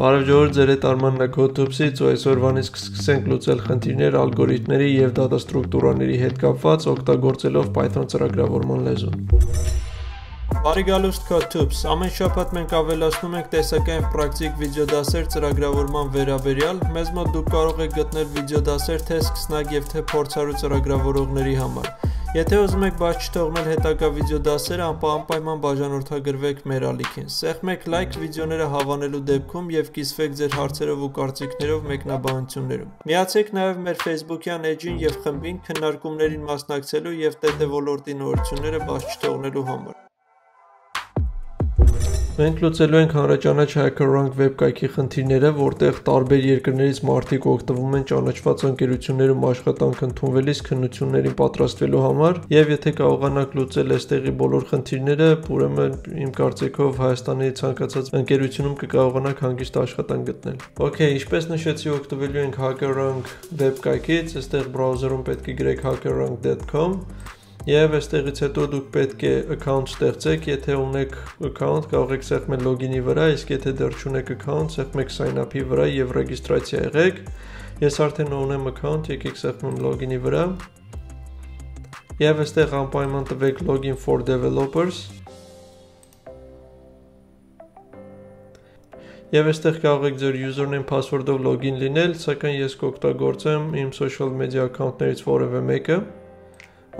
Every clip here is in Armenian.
Բարև ջորդ ձեր հետ Արմաննա Գոթոպսից ու այսօրվանից կսկսենք լուծել խնդիրներ ալգորիթմների եւ դատա ստրուկտուրաների հետ կապված օգտագործելով Python ծրագրավորման լեզուն։ Բարի գալուստ Գոթոպս, ամեն շաբաթ մենք ավելացնում ենք տեսակային պրակտիկ վիդեոդասեր ծրագրավորման վերաբերյալ։ Մեզ մոտ դուք կարող եք գտնել վիդեոդասեր թե սկսնակ եւ թե փորձառու ծրագրավորողների համար։ Եթե ուզում եք բաց չթողնել հետագա վիդեոդասերը, անպայման բաժանորդագրվեք մեր ալիքին։ Սեղմեք լայք վիդեոները հավանելու դեպքում եւ կիսվեք ձեր հարցերով ու կարծիքներով մեկնաբանություններում։ Միացեք նաեւ մեր Facebook-յան էջին եւ խմբին քննարկումներին մասնակցելու եւ ՏՏ ոլորտի նորությունները բաց չթողնելու համար։ Մենք լուծելու ենք հանրաճանաչ HackerRank վեբկայքի խնդիրները, որտեղ տարբեր երկրներից մարդիկ օգտվում են ճանաչված ընկերություններում աշխատանք ընդունվելիս քննություններին պատրաստվելու համար, եւ եթե կարողանանք լուծել այստեղի բոլոր խնդիրները, ուրեմն իմ կարծիքով Հայաստանի ցանկացած ընկերությունում կկարողանանք հանգիստ աշխատանք գտնել։ Okay, ինչպես նշեցի, օգտվելու ենք HackerRank վեբկայքից, այստեղ բրաուզերում պետք է գրեք hackerrank.com Եվ այստեղից հետո դուք պետք է account ստեղծեք, եթե ունեք account, կարող եք սեղմել login-ի վրա, իսկ եթե դեռ չունեք account, սեղմեք sign up-ի վրա եւ ռեգիստրացիա եղեք։ Ես արդեն ունեմ account, եկեք սեղմեմ login-ի վրա։ Եվ այստեղ անպայման տվեք login for developers Եվ այստեղ կարող եք ձեր username password-ով login լինել, սակայն ես կօգտագործեմ իմ social media account-ներից որևէ մեկը։ մեկ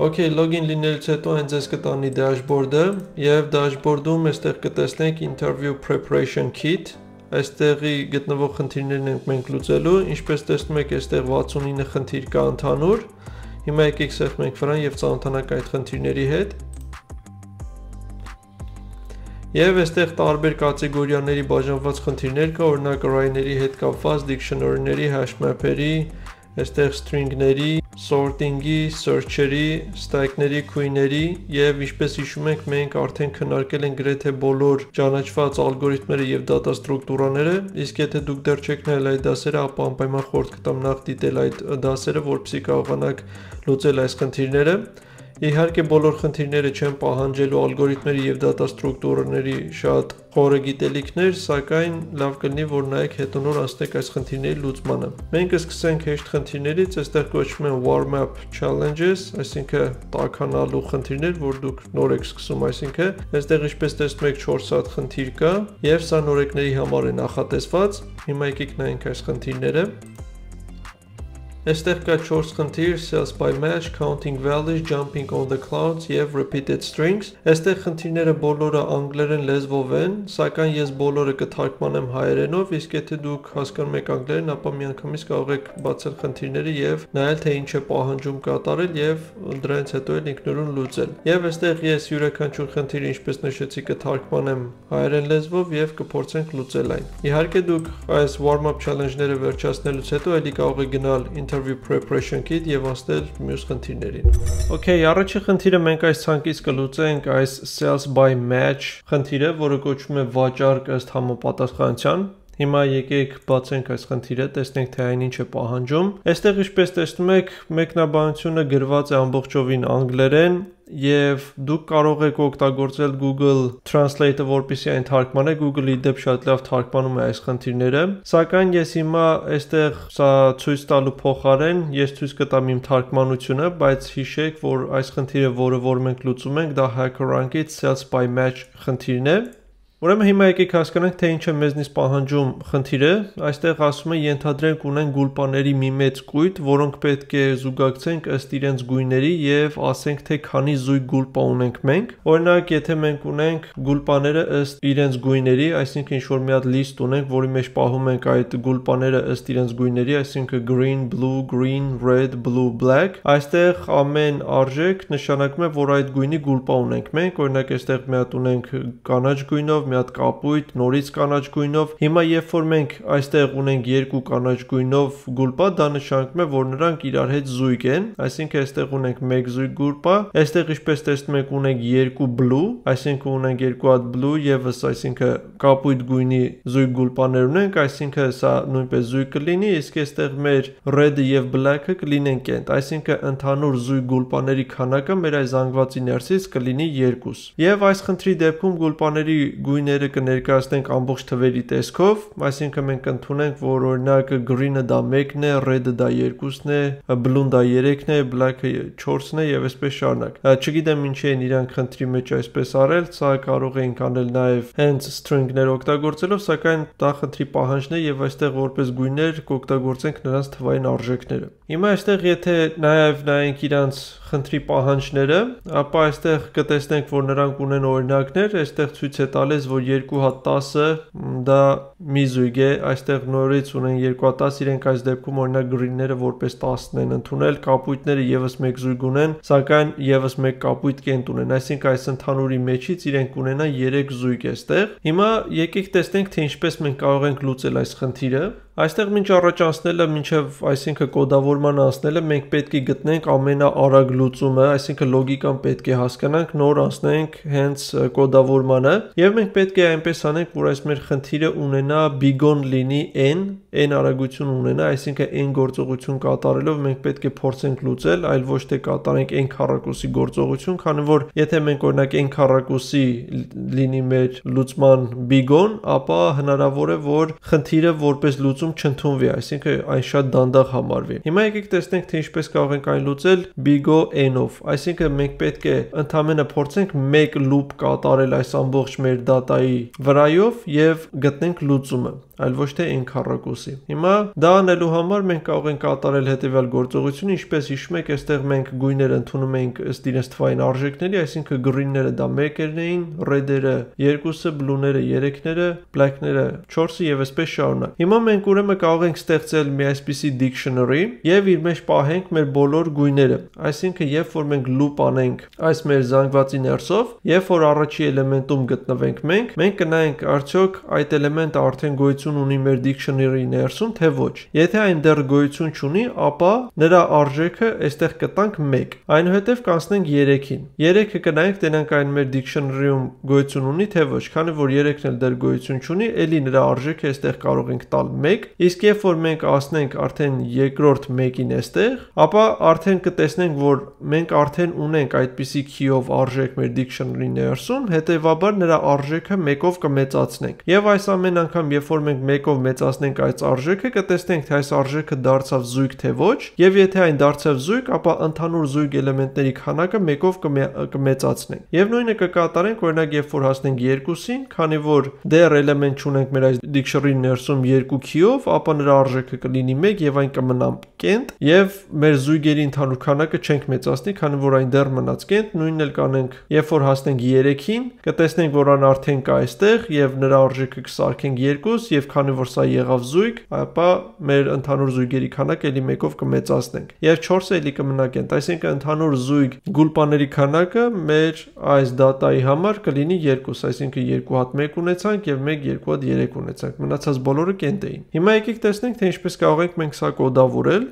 Okay, login լինելուց հետո հենց ես կտանի dashboard-ը եւ dashboard-ում այստեղ կտեսնենք interview preparation kit, այստեղի գտնվող խնդիրներն ենք մենք լուծելու, ինչպես տեսնում եք, այստեղ 69 խնդիր կա ընդհանուր։ Հիմա եկեք սեղմենք վրան եւ ծանոթանանք այդ խնդիրների հետ։ Եվ այստեղ տարբեր կատեգորիաների բաժանված խնդիրներ կա, օրինակ array-ների հետ կապված, dictionary-ների, hash map-երի, այստեղ string-ների, sorting-ի, search-երի, stack-ների, queen-երի եւ ինչպես հիշում եք, մենք արդեն քննարկել ենք գրեթե բոլոր ճանաչված ալգորիթմերը եւ data ստրուկտուրաները, իսկ եթե դուք դեռ չեք նայել այդ դասերը, ապա անպայման խորտ կտամ նախ դիտել այդ դասերը, որպեսզի կարողանաք լուծել այս խնդիրները։ Իհարկե բոլոր խնդիրները չեն պահանջելու ալգորիթմերի եւ դատա ստրուկտուրների շատ խորը գիտելիքներ, սակայն լավ կլինի, որ նայեք հետո նոր անցնեք այս խնդիրների լուծմանը։ Մենք կսկսենք հեշտ խնդիրներից, այստեղ կոչվում են warm up challenges, այսինքն տականալու խնդիրներ, որ դուք նոր եք սկսում, այսինքն այստեղ ինչպես տեսնում եք 4 հատ խնդիր կա, եւ սա նորեկների համար է նախատեսված։ Հիմա եկեք նայենք այս խնդիրները։ Այստեղ կա 4 խնդիր՝ cells by match, counting values, jumping on the clouds եւ repeated strings։ Այստեղ խնդիրները բոլորը անգլերեն լեզվով են, սակայն ես բոլորը կթարգմանեմ հայերենով, իսկ եթե դուք հասկանում եք անգլերեն, ապա միանգամից կարող եք բացել խնդիրները եւ նայել թե ինչ է պահանջում կատարել եւ դրանից հետո էլ ինքնուրույն լուծել։ Եվ այստեղ ես յուրաքանչյուր խնդիր, ինչպես նշեցի, կթարգմանեմ հայերեն լեզվով եւ կփորձենք լուծել այն։ Իհարկե դուք այս warm up challenge-ները վերջացնելուց հետո ելի կարող եք գնալ interview preparation kit եւ անցնել մյուս խնդիրներին։ Okay, առաջի խնդիրը մենք այս ցանկից կլուծենք այս sales by match խնդիրը, որը կոչվում է վաճառք ըստ համապատասխանության, Հիմա եկեք բացենք այս խնդիրը, տեսնենք թե այն ինչ է պահանջում։ Այստեղ ինչպես տեսնում եք, մեկնաբանությունը գրված է ամբողջովին անգլերեն, եւ դուք կարող եք օգտագործել Google Translate-ը, որպեսզի այն թարգմանե Google-ի դեպ շատ լավ թարգմանում է այս խնդիրները, սակայն ես հիմա այստեղ սա ցույց տալու փոխարեն ես ցույց կտամ իմ թարգմանությունը, բայց հիշեք, որ այս խնդիրը, որը որ մենք լուծում ենք, դա HackerRank-ից Sales by Match խնդիրն է Ուրեմն հիմա եկեք հասկանանք, թե ինչ է մեզնից պահանջում խնդիրը։ Այստեղ ասում են ենթադրենք ունեն գուլպաների մի մեծ կույտ, որոնք պետք է զուգակցենք ըստ իրենց գույների եւ ասենք թե քանի զույգ գուլպա ունենք մենք։ Օրինակ, եթե մենք ունենք գուլպաները ըստ իրենց գույների, այսինքն ինչ որ մի հատ լիստ ունենք, որի մեջ պահում ենք այդ գուլպաները ըստ իրենց գույների, այսինքն green, blue, green, red, blue, black, այստեղ ամեն արժեք նշանակում է, որ այդ գույնի գուլպա ունենք մենք։ Օրինակ, այստեղ մի հատ ունենք կանաչ գույնով մի հատ կապույտ, նորից կանաչ գույնով։ Հիմա երբ որ մենք այստեղ ունենք երկու կանաչ գույնով գուլպա, դա նշանակում է, որ նրանք իրար հետ զույգ են, այսինքն այստեղ ունենք մեկ զույգ գուլպա, այստեղ ինչպես տեսնում եք ունենք երկու blue, այսինքն ունենք երկու հատ blue եւս, այսինքն կապույտ գույնի զույգ գուլպաներ ունենք, այսինքն սա նույնպես զույգ կլինի, իսկ այստեղ մեր red-ը եւ black-ը կլինեն կենտ, այսինքն ընդհանուր զույգ գուլպաների քանակը մեր այս զանգվածի ներսից կլինի 2։ Եվ այս խնդրի դեպքում գուլպաների գույնը նույները կներկայացնենք ամբողջ թվերի տեսքով, այսինքն մենք կընդունենք, որ օրինակ green-ը դա 1-ն է, red-ը դա 2-ն է, blue-ն դա 3-ն է, black-ը 4-ն է եւ այսպես շարունակ։ Չգիտեմ ինչի են իրանք խնդրի մեջ այսպես արել, սա կարող էինք անել նաեւ հենց string-ներ օգտագործելով, սակայն դա խնդրի պահանջն է եւ այստեղ որպես գույներ կօգտագործենք նրանց թվային արժեքները։ Հիմա այստեղ եթե նաեւ նայենք իրանց խնդրի պահանջները, ապա այստեղ կտեսնենք, որ նրանք ունեն օրինակներ, այստեղ ցույց է տալիս, որ 210-ը դա մի զույգ է, այստեղ նորից ունեն 210, իրենք այս դեպքում օրինակ գրինները որպես 10-ն են ընդունել, կապույտները եւս մեկ զույգ ունեն, սակայն եւս մեկ կապույտ կենտ ունեն, այսինքն այս ընդհանուրի մեջից իրենք ունենան 3 զույգ այստեղ։ Հիմա եկեք տեսնենք, թե ինչպես մենք կարող ենք լուծել այս խնդիրը։ Այստեղ մինչ առաջ անցնելը, մինչև այսինքն կոդավորման անցնելը մենք պետք է գտնենք ամենաարագ լուծումը, այսինքն լոգիկան պետք է հասկանանք, նոր անցնենք հենց կոդավորմանը, եւ մենք պետք է այնպես անենք, որ այս մեր խնդիրը ունենա բիգոն լինի n, n արագություն ունենա, այսինքն n գործողություն կատարելով մենք պետք է փորձենք լուծել, այլ ոչ թե կատարենք n քառակուսի գործողություն, քանի որ եթե մենք օրինակ n քառակուսի լինի մեր լուծման բիգոն, ապա հնարավոր է որ խնդիրը որպես լուծում մտածում չընդունվի, այսինքն այն շատ դանդաղ համարվի։ Հիմա եկեք տեսնենք թե ինչպես կարող ենք այն լուծել big O n-ով, այսինքն մենք պետք է ընդամենը փորձենք մեկ loop կատարել այս ամբողջ մեր data-ի վրայով եւ գտնենք լուծումը, այլ ոչ թե n քառակուսի։ Հիմա դա անելու համար մենք կարող ենք կատարել հետեւյալ գործողությունը, ինչպես հիշում եք, այստեղ մենք գույներ ընդունում ենք ըստ իրենց թվային արժեքների, այսինքն green-ները դա 1-երն էին, red-երը 2-ը, blue-ները 3-ները, black-ները 4-ը եւ այսպես շարունակ։ Հիմա մենք ուրեմն կարող ենք ստեղծել մի այսպիսի dictionary եւ իր մեջ պահենք մեր բոլոր գույները։ Այսինքն, երբ որ մենք loop անենք այս մեր զանգվածի ներսով, երբ որ առաջի էլեմենտում գտնվենք մենք, մենք կնայենք արդյոք այդ էլեմենտը արդեն գոյություն ունի մեր dictionary-ի ներսում, թե ոչ։ Եթե այն դեռ գոյություն չունի, ապա նրա արժեքը այստեղ կտանք 1։ Այնուհետև կանցնենք 3-ին։ 3-ը կնայենք տենանք այն մեր dictionary-ում գոյություն ունի, թե ոչ, քանի որ 3-ն էլ դեռ գոյություն չունի, ելի նրա արժեքը այստեղ կարող ենք տալ 1 1, իսկ երբ որ մենք ասնենք արդեն երկրորդ 1-ին էստեղ, ապա արդեն կտեսնենք, որ մենք արդեն ունենք այդպիսի key-ով արժեք մեր dictionary-ի ներսում, հետևաբար նրա արժեքը 1-ով կմեծացնենք։ Եվ այս ամեն անգամ, երբ որ մենք 1-ով մեծացնենք այս արժեքը, կտեսնենք, թե այս արժեքը դարձավ զույգ թե ոչ, եւ եթե այն դարձավ զույգ, ապա ընդհանուր զույգ էլեմենտների քանակը 1-ով կմեծացնենք։ Եվ նույնը կկատարենք օրինակ, երբ որ հասնենք 2-ին, քանի որ դեռ էլեմենտ չունենք մեր այս dictionary-ի ներսում 2 key-ով, հաշվիչով, ապա նրա արժեքը կլինի 1 եւ այն կմնա կենտ եւ մեր զույգերի ընդհանուր քանակը չենք մեծացնի, քանի որ այն դեռ մնաց կենտ, նույնն էլ կանենք, երբ որ հասնենք 3-ին, կտեսնենք, որ ան արդեն կա այստեղ եւ նրա արժեքը կսարքենք 2 եւ քանի որ սա եղավ զույգ, ապա մեր ընդհանուր զույգերի քանակը էլի 1-ով կմեծացնենք եւ 4-ը էլի կմնա կենտ, այսինքն ընդհանուր զույգ գուլպաների քանակը մեր այս դատայի համար կլինի 2, այսինքն 2 հատ 1 ունեցանք եւ 1 2 հատ 3 ունեցանք։ Մնացած բոլորը կենտ էին։ Հիմա եկեք տեսնենք, թե ինչպես կարող ենք մենք սա կոդավորել։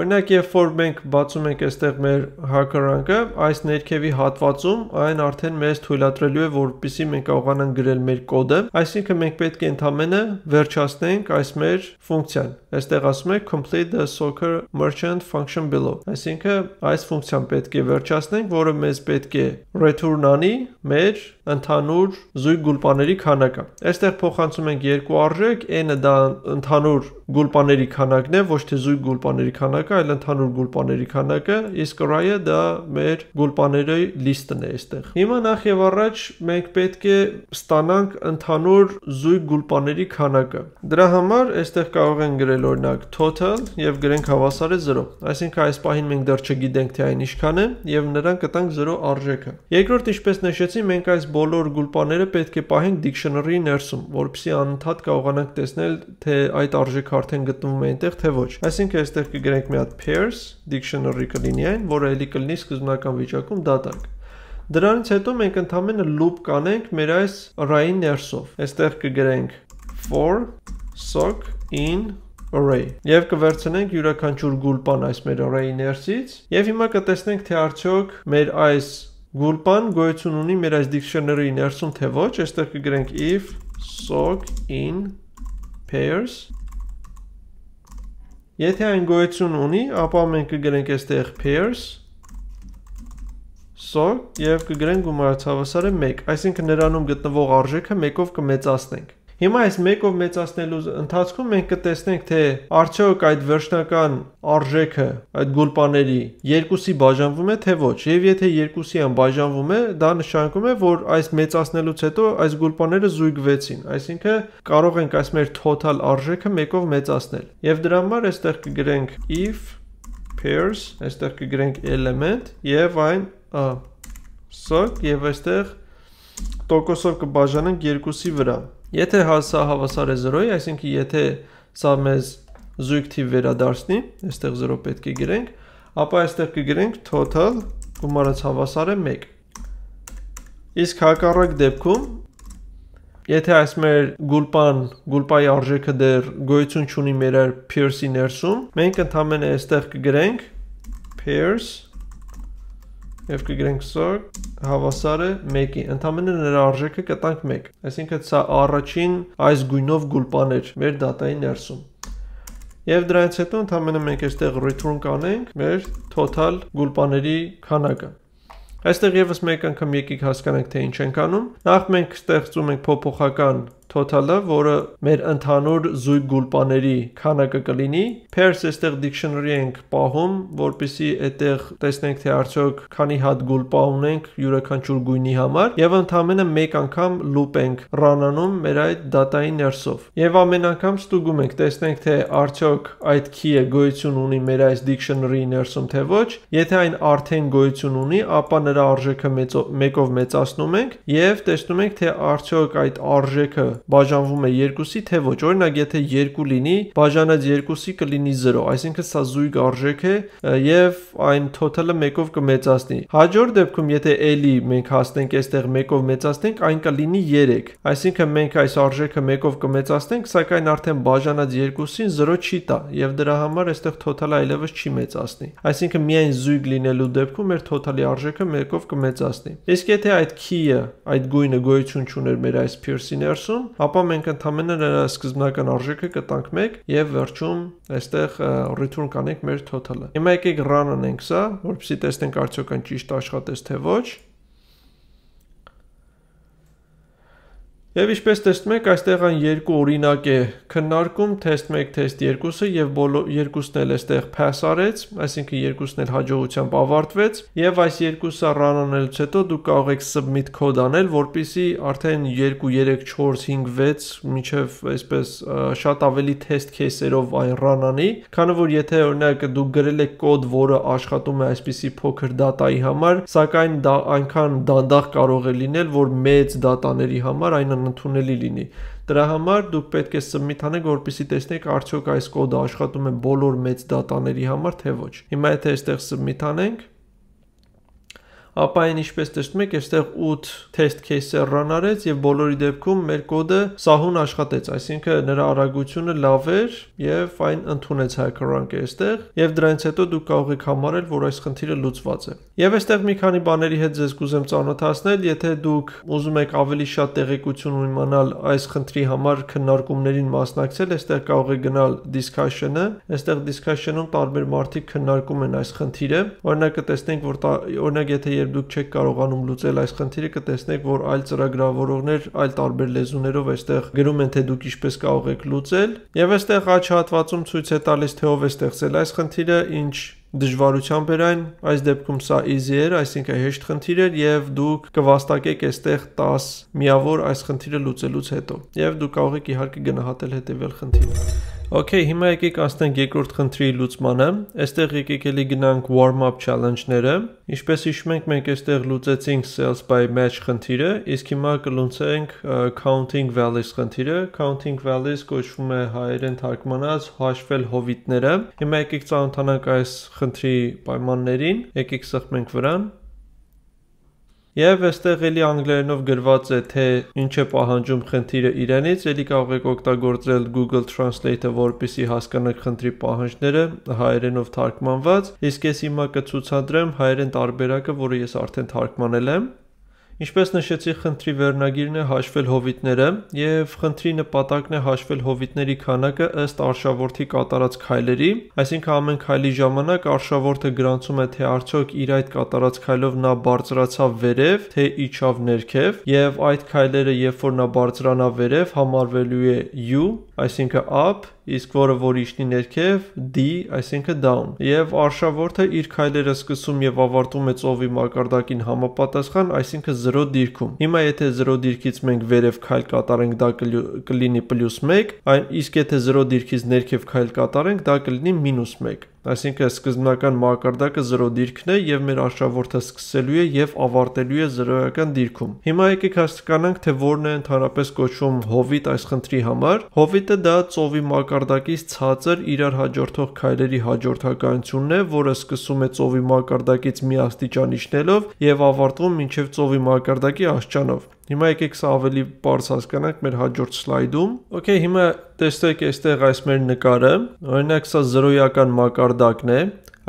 Օրինակ, երբ որ մենք բացում ենք այստեղ մեր հակառակը, այս ներքևի հատվածում այն արդեն մեզ թույլատրելու է, որպեսզի մենք կարողանանք գրել մեր կոդը, այսինքն մենք պետք է ընդամենը վերջացնենք այս մեր ֆունկցիան այստեղ ասում է complete the soccer merchant function below, այսինքն այս ֆունկցիան պետք է վերջացնենք, որը մեզ պետք է return անի մեր ընդհանուր զույգ գուլպաների քանակը։ Այստեղ փոխանցում ենք երկու արժեք, n-ը դա ընդհանուր գուլպաների քանակն է, ոչ թե զույգ գուլպաների քանակը, այլ ընդհանուր գուլպաների քանակը, իսկ r-ը դա մեր գուլպաների լիստն է այստեղ։ Հիմա նախ եւ առաջ մենք պետք է ստանանք ընդհանուր զույգ գուլպաների քանակը։ Դրա համար այստեղ կարող են գրել վերել օրինակ total եւ գրենք հավասար է 0։ Այսինքն այս պահին մենք դեռ չգիտենք թե այն ինչքան է եւ նրան կտանք 0 արժեքը։ Երկրորդ ինչպես նշեցի, մենք այս բոլոր գուլպաները պետք է պահենք dictionary-ի ներսում, որպեսզի անընդհատ կարողանանք տեսնել թե այդ արժեքը արդեն գտնվում է այնտեղ թե ոչ։ Այսինքն այստեղ կգրենք մի հատ pairs dictionary կլինի այն, որը ելի կլինի սկզբնական վիճակում դատարկ։ Դրանից հետո մենք ընդամենը loop կանենք մեր այս array-ի ներսով։ Այստեղ կգրենք for sock in array։ Եվ կվերցնենք յուրաքանչյուր գուլպան այս մեր array-ի ներսից, եւ հիմա կտեսնենք թե արդյոք մեր այս գուլպան գոյություն ունի մեր այս dictionary-ի ներսում թե ոչ, այստեղ կգրենք if sock in pairs Եթե այն գոյություն ունի, ապա մենք կգրենք այստեղ pairs sock եւ կգրենք գումարացավասարը 1, այսինքն նրանում գտնվող արժեքը 1-ով կմեծացնենք։ Հիմա այս մեկով մեծացնելու ընթացքում մենք կտեսնենք, թե արդյոք այդ վերջնական արժեքը այդ գուլպաների երկուսի բաժանվում է, թե ոչ։ Եվ եթե երկուսիան բաժանվում է, դա նշանակում է, որ այս մեծացնելուց հետո այս գուլպաները զույգվեցին, այսինքն կարող ենք այս մեր total արժեքը մեկով մեծացնել։ Եվ դրա համար այստեղ կգրենք if pairs, այստեղ կգրենք element եւ այն սոկ եւ այստեղ տոկոսով կբաժանենք երկուսի վրա։ Եթե հասա հավասար է 0-ի, այսինքն եթե սա մեզ զույգ թիվ վերադարձնի, այստեղ 0 պետք է գրենք, ապա այստեղ կգրենք total գումարած հավասար է 1։ Իսկ հակառակ դեպքում Եթե այս մեր գուլպան, գուլպայի արժեքը դեռ գոյություն չունի մեր Pierce-ի ներսում, մենք ընդամենը այստեղ կգրենք Pierce եւ կգրենք սոր հավասար է 1-ի։ Ընդամենը նրա արժեքը կտանք 1։ Այսինքն սա առաջին այս գույնով գուլպան էր մեր դատայի ներսում։ Եվ դրանից հետո ընդամենը մենք այստեղ return կանենք մեր total գուլպաների քանակը։ Այստեղ եւս մեկ անգամ եկեք հասկանանք թե ինչ ենք անում։ Նախ մենք ստեղծում ենք փոփոխական total-ը, որը մեր ընդհանուր զույգ գուլպաների քանակը կլինի, pairs էստեղ dictionary ենք պահում, որպիսի այդտեղ տեսնենք թե արդյոք քանի հատ գուլպա ունենք յուրաքանչյուր գույնի համար եւ ընդամենը մեկ անգամ loop ենք run-անում մեր այդ data-ի ներսով։ Եվ ամեն անգամ ստուգում ենք, տեսնենք թե արդյոք այդ key-ը գոյություն ունի մեր այս dictionary-ի ներսում թե ոչ։ Եթե այն արդեն գոյություն ունի, ապա նրա արժեքը մեծով մեկով մեծացնում ենք եւ տեսնում ենք թե արդյոք այդ արժեքը բաժանվում է 2-ի, թե ոչ։ Օրինակ, եթե 2 լինի, բաժանած 2-ի կլինի 0, այսինքն սա զույգ արժեք է եւ այն total-ը 1-ով կմեծացնի։ Հաջորդ դեպքում, եթե էլի մենք հասնենք այստեղ 1-ով մեծացնենք, այն կլինի 3։ Այսինքն մենք այս արժեքը 1-ով կմեծացնենք, սակայն արդեն բաժանած 2-ին 0 չի տա եւ դրա համար այստեղ total-ը այլևս չի մեծացնի։ Այսինքն միայն զույգ լինելու դեպքում մեր total-ի արժեքը 1-ով կմեծացնի։ Իսկ եթե այդ key-ը, այդ գույնը գոյություն չուներ մեր այս pierce-ի ներսում, ապա մենք ընդամենը սկզբնական արժեքը կտանք 1 եւ վերջում այստեղ return կանենք մեր total-ը։ Հիմա եկեք run անենք սա, որպեսզի տեսնենք արդյոք այն ճիշտ աշխատես թե ոչ։ Եվ ինչպես տեսնում եք, այստեղ այն երկու օրինակ է քննարկում, test 1, test 2-ը եւ երկուսն էլ այստեղ pass արեց, այսինքն երկուսն էլ հաջողությամբ ավարտվեց եւ այս երկուսը run անելուց հետո դուք կարող եք submit code անել, որpիսի արդեն 2, 3, 4, 5, 6 միջև այսպես շատ ավելի test case-երով այն run անի, քանի որ եթե օրինակ դուք գրել եք կոդ, որը աշխատում է այսպիսի փոքր data-ի համար, սակայն դա այնքան դանդաղ կարող է լինել, որ մեծ data-ների համար այն ընդունելի լինի։ Դրա համար դուք պետք է սմիթ անեք, որպեսզի տեսնեք արդյոք այս կոդը աշխատում է բոլոր մեծ դատաների համար, թե ոչ։ Հիմա եթե այստեղ սմիթ անենք, ապա այն ինչպես տեսնում եք, այստեղ 8 test case-ը ռանարեց եւ բոլորի դեպքում մեր կոդը սահուն աշխատեց, այսինքն նրա արագությունը լավ էր եւ այն ընդունեց hacker rank-ը այստեղ եւ դրանից հետո դուք կարող եք համարել, որ այս խնդիրը լուծված է։ Եվ այստեղ մի քանի բաների հետ ձեզ կուզեմ ծանոթացնել, եթե դուք ուզում եք ավելի շատ տեղեկություն ունենալ այս խնդրի համար քննարկումներին մասնակցել, այստեղ կարող եք գնալ discussion-ը, այստեղ discussion-ում տարբեր մարդիկ քննարկում են այս խնդիրը։ Օրինակ կտեսնենք, որ օրինակ եթե երբ դուք չեք կարողանում լուծել այս խնդիրը, կտեսնեք, որ այլ ծրագրավորողներ այլ տարբեր լեզուներով այստեղ գրում են, թե դուք ինչպես կարող եք լուծել, եւ այստեղ աջ հատվածում ցույց է տալիս, թե ով է ստեղծել այս խնդիրը, ինչ դժվարությամբ էր այն, այս դեպքում սա easy էր, այսինքն հեշտ խնդիր էր եւ դուք կվաստակեք այստեղ 10 միավոր այս խնդիրը լուծելուց հետո։ Եվ դուք կարող եք իհարկե գնահատել հետեւյալ խնդիրը։ Okay, հիմա եկեք անցնենք երկրորդ խնդրի լուծմանը։ Այստեղ եկեք էլի գնանք warm up challenge-ները։ Ինչպես հիշում եք, մենք այստեղ լուծեցինք sales by match խնդիրը, իսկ հիմա կլուծենք counting values խնդիրը։ Counting values կոչվում է հայերեն թարգմանած հաշվել հովիտները։ Հիմա եկեք ծանոթանանք այս խնդրի պայմաններին։ Եկեք սեղմենք վրան։ Եվ այստեղ էլի անգլերենով գրված է, թե ինչ է պահանջում խնդիրը իրենից, էլի կարող եք օգտագործել Google Translate-ը, որպեսզի հասկանաք խնդրի պահանջները հայերենով թարգմանված, իսկ ես հիմա կցուցադրեմ հայերեն տարբերակը, որը ես արդեն թարգմանել եմ։ Ինչպես նշեցի, խնդրի վերնագիրն է հաշվել հովիտները եւ խնդրի նպատակն է հաշվել հովիտների քանակը ըստ արշավորդի կատարած քայլերի, այսինքն ամեն քայլի ժամանակ արշավորդը գրանցում է թե արդյոք իր այդ կատարած քայլով նա բարձրացավ վերև, թե իջավ ներքև եւ այդ քայլերը երբ որ նա բարձրանա վերև համարվելու է u, այսինքն up իսկ որը որիշնի ներքև D, այսինքն down։ Եվ արշավորդը իր քայլերը սկսում եւ ավարտում է ծովի մակարդակին համապատասխան, այսինքն 0 դիրքում։ Հիմա եթե 0 դիրքից մենք վերև քայլ կատարենք, դա կլինի +1, այն իսկ եթե 0 դիրքից ներքև քայլ կատարենք, դա կլինի -1։ Այսինքն սկզբնական մակարդակը 0 դիրքն է եւ մեր արշավորդը սկսելու է եւ ավարտելու է 0-ական դիրքում։ Հիմա եկեք հասկանանք, թե որն է ընդհանրապես կոչվում հովիտ այս խնդրի համար։ Հովիտը դա ծովի մակարդակից ցածր իրար հաջորդող քայլերի հաջորդականությունն է, որը սկսում է ծովի մակարդակից մի աստիճան իջնելով եւ ավարտվում մինչեւ ծովի մակարդակի աստիճանով։ Հիմա եկեք սա ավելի բարձ հասկանանք մեր հաջորդ սլայդում։ Okay, հիմա տեսեք այստեղ այս մեր նկարը։ Օրինակ սա զրոյական մակարդակն է,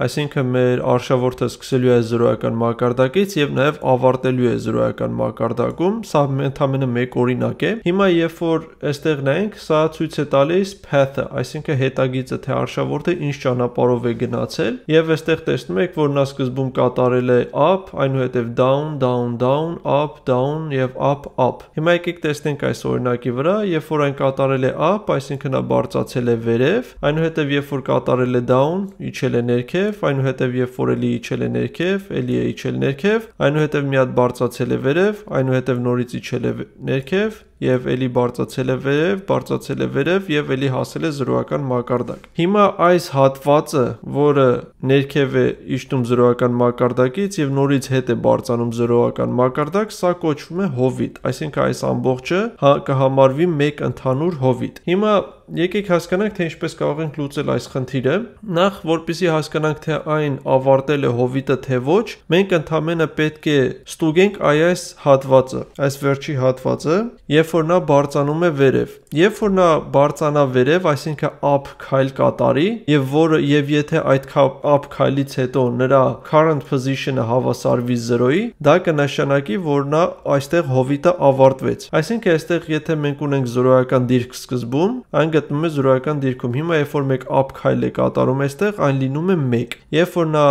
այսինքն մեր արշավորդը սկսելու է զրոյական մակարդակից եւ նաեւ ավարտելու է զրոյական մակարդակում, սա ընդամենը մեկ օրինակ է։ Հիմա երբ որ այստեղ նայենք, սա ցույց է տալիս path-ը, այսինքն հետագիծը թե արշավորդը ինչ ճանապարհով է գնացել եւ այստեղ տեսնում եք, որ նա սկզբում կատարել է up, այնուհետեւ down, down, down, up, down եւ up, up։ Հիմա եկեք տեսնենք այս օրինակի վրա, երբ որ այն կատարել է up, այսինքն նա բարձացել է վերև, այնուհետև երբ որ կատարել է down, իջել է ներքև, ներքև, այնուհետև երբ որ էլի իջել է ներքև, էլի է իջել ներքև, այնուհետև մի հատ բարձացել է վերև, այնուհետև նորից իջել է ներքև, եւ ելի բարձացել է վերև, բարձացել է վերև եւ ելի հասել է զրոյական մակարդակ։ Հիմա այս հատվածը, որը ներքև է իջնում զրոյական մակարդակից եւ նորից հետ է բարձանում զրոյական մակարդակ, սա կոչվում է հովիտ, այսինքն այս ամբողջը հա, կհամարվի մեկ ընդհանուր հովիտ։ Հիմա եկեք հասկանանք թե ինչպես կարող ենք լուծել այս խնդիրը։ Նախ, որpիսի հասկանանք թե այն ավարտել է հովիտը թե ոչ, մենք ընդամենը պետք է ստուգենք այ այս հատվածը, այս վերջի հատվածը եւ երբ որ նա բարձանում է վերև։ Երբ որ նա բարձանա վերև, այսինքն up քայլ կատարի, եւ որը եւ եթե այդ up քայլից հետո նրա current position-ը հավասարվի 0-ի, դա կնշանակի, որ նա այստեղ հովիտը ավարտվեց։ Այսինքն այստեղ եթե մենք ունենք 0-ական դիրք սկզբում, այն գտնվում է 0-ական դիրքում։ Հիմա երբ որ մեկ up քայլ է կատարում այստեղ, այն լինում է 1։ Երբ որ նա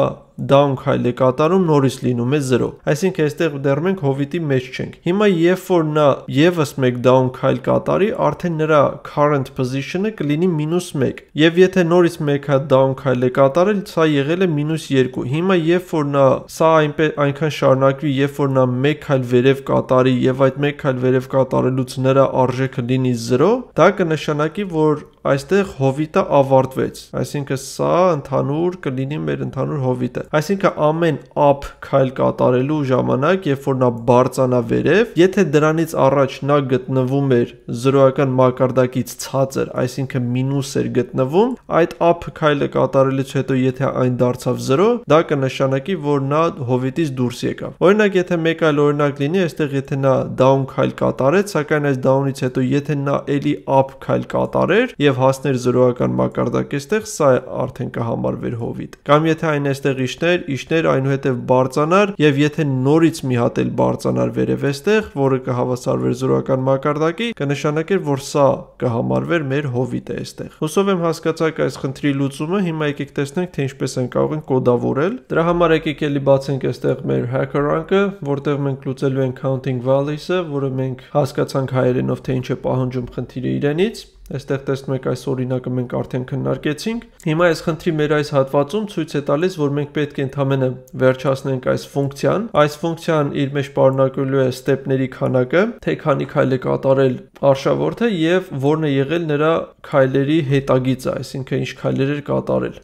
down քայլ է կատարում, նորից լինում է 0։ Այսինքն այստեղ դեռ մենք հովիտի մեջ չենք։ Հիմա երբ որ նա եւս մեկ down քայլ կատարի, արդեն նրա current position-ը կլինի -1։ Եվ եթե նորից մեկը down քայլ է կատարել, սա եղել է -2։ Հիմա երբ որ նա սա այնպես այնքան շարունակվի, երբ որ նա մեկ քայլ վերև կատարի եւ այդ մեկ քայլ վերև կատարելուց նրա արժեքը լինի 0, դա կնշանակի, որ այստեղ հովիտը ավարտվեց։ Այսինքն սա ընդհանուր կլինի մեր ընդհանուր հովիտը։ Այսինքն ամեն up քայլ կատարելու ժամանակ, երբ որ նա բարձանա վերև, եթե դրանից առաջ նա գտնվում էր զրոյական մակարդակից ցածր, այսինքն մինուս էր գտնվում, այդ up քայլը կատարելուց հետո եթե այն դարձավ 0, դա կնշանակի, որ նա հովիտից դուրս եկավ։ Օրինակ, եթե մեկ այլ օրինակ լինի, այստեղ եթե նա down քայլ կատարեց, սակայն այս down-ից հետո եթե նա էլի up քայլ կատարեր եւ եւ հասներ զրոյական մակարդակ, այստեղ սա արդեն կհամարվեր հովիտ։ Կամ եթե այն այստեղ իշներ, իշներ այնուհետեւ բարձանար եւ եթե նորից մի հատ էլ բարձանար վերև այստեղ, որը կհավասարվեր զրոյական մակարդակի, կնշանակեր, որ սա կհամարվեր մեր հովիտ է այստեղ։ Հուսով եմ հասկացաք այս խնդրի լուծումը, հիմա եկեք տեսնենք, թե ինչպես են կարող են կոդավորել։ Դրա համար եկեք էլի բացենք այստեղ մեր HackerRank-ը, որտեղ մենք լուծելու ենք counting values-ը, որը մենք հասկացանք հայերենով թե ինչ է պահանջում խնդիրը իրենից։ Այստեղ տեսնում եք այս օրինակը մենք արդեն քննարկեցինք։ Հիմա այս խնդրի մեր այս հատվածում ցույց է տալիս, որ մենք պետք է ընդամենը վերջացնենք այս ֆունկցիան։ Այս ֆունկցիան իր մեջ պարունակելու է ստեփների քանակը, թե քանի քայլ է կատարել արշավորդը եւ որն է եղել նրա քայլերի հետագիծը, այսինքն ինչ քայլեր էր կատարել։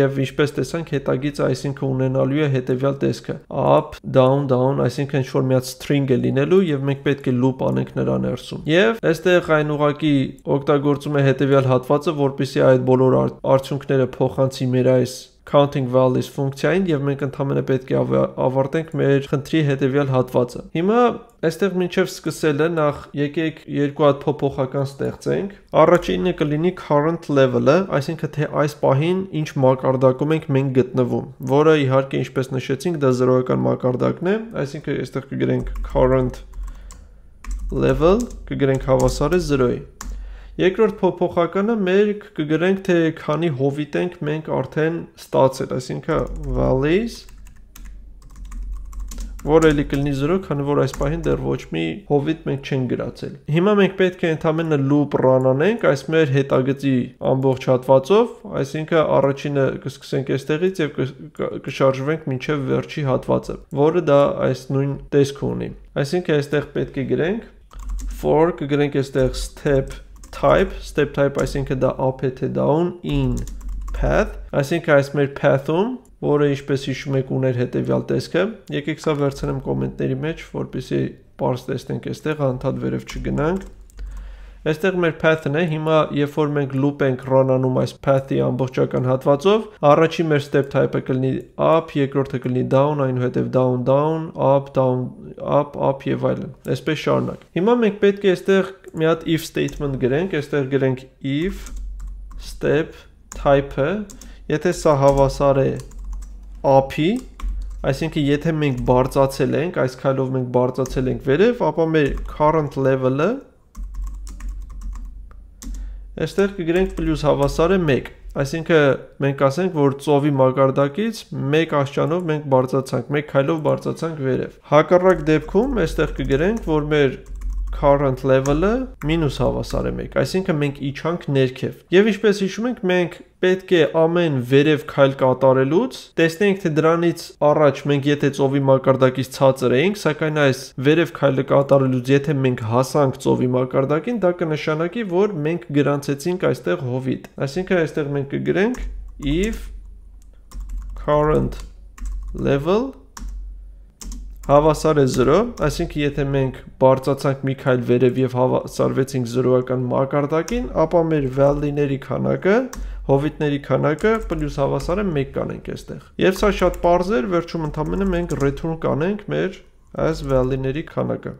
Եվ ինչպես տեսանք, հետագիծը այսինքն ունենալու է հետեւյալ տեսքը. up, down, down, այսինքն ինչ որ միած string է լինելու եւ մենք պետք է loop անենք նրա ներսում։ Եվ այստեղ այն ուղակի օգտագ օգտագործում է հետևյալ հատվածը, որպեսզի այդ բոլոր արդյունքները փոխանցի մեր այս counting values ֆունկցիային եւ մենք ընդհանրապես պետք է ավարտենք մեր խնդրի հետեւյալ հատվածը։ Հիմա այստեղ մինչեւ սկսելը նախ եկեք երկու հատ փոփոխական ստեղծենք։ Առաջինը կլինի current level-ը, այսինքն թե այս պահին ինչ մակարդակում ենք մենք գտնվում, որը իհարկե ինչպես նշեցինք, դա զրոյական մակարդակն է, այսինքն այստեղ կգրենք current level, կգրենք հավասարը 0-ի։ Երկրորդ փոփոխականը մեր կգրենք թե քանի հովիտ ենք մենք արդեն ստացել, այսինքն valleys որը էլի կլինի 0, քանի որ այս պահին դեռ ոչ մի հովիտ մենք չենք գրացել։ Հիմա մենք պետք է ընդամենը loop run անենք այս մեր հետագծի ամբողջ հատվածով, այսինքն առաջինը կսկսենք այստեղից եւ կշարժվենք մինչեւ վերջի հատվածը, որը դա այս նույն տեսքը ունի։ Այսինքն այստեղ պետք է գրենք for կգրենք այստեղ step type, step type, այսինքն դա up է թե down in path, այսինքն այս մեր path-ում որը ինչպես հիշում եք ուներ հետևյալ տեսքը։ Եկեք սա վերցնեմ կոմենտների մեջ, որպեսզի պարզ տեսնենք այստեղ, անդադ վերև չգնանք։ Այստեղ մեր path-ն է, հիմա երբ որ մենք loop ենք run-անում այս path-ի ամբողջական հատվածով, առաջին մեր step type-ը կլինի up, երկրորդը կլինի down, այնուհետև down down, up down up up եւ այլն։ Այսպես շարունակ։ Հիմա մենք պետք է այստեղ մի հատ if statement գրենք, այստեղ գրենք if step type-ը, եթե սա հավասար է up-ի, այսինքն եթե մենք բարձացել ենք, այս քայլով մենք բարձացել ենք վերև, ապա մեր current level-ը այստեղ կգրենք պլյուս հավասար է 1։ Այսինքն մենք ասենք, որ ծովի մակարդակից 1 աշճանով մենք բարձացանք, 1 քայլով բարձացանք վերև։ Հակառակ դեպքում այստեղ կգրենք, որ մեր current level-ը մինուս հավասար է 1, այսինքն մենք իջանք ներքև։ Եվ ինչպես հիշում ենք, մենք պետք է ամեն վերև քայլ կատարելուց տեսնենք թե դրանից առաջ մենք եթե ծովի մակարդակից ցածր էինք, սակայն այս վերև քայլը կատարելուց եթե մենք հասանք ծովի մակարդակին, դա կնշանակի, որ մենք գրանցեցինք այստեղ հովիտ։ Այսինքն այստեղ մենք կգրենք if current level հավասար է 0, այսինքն եթե մենք բարձացանք մի քայլ վերև եւ հավասարվեցինք 0-ական մակարդակին, ապա մեր value-ների քանակը, հովիտների քանակը պլյուս հավասար է 1 կանենք այստեղ։ Եվ սա շատ པարզ էր, վերջում ընդամենը մենք return կանենք մեր այս value-ների քանակը։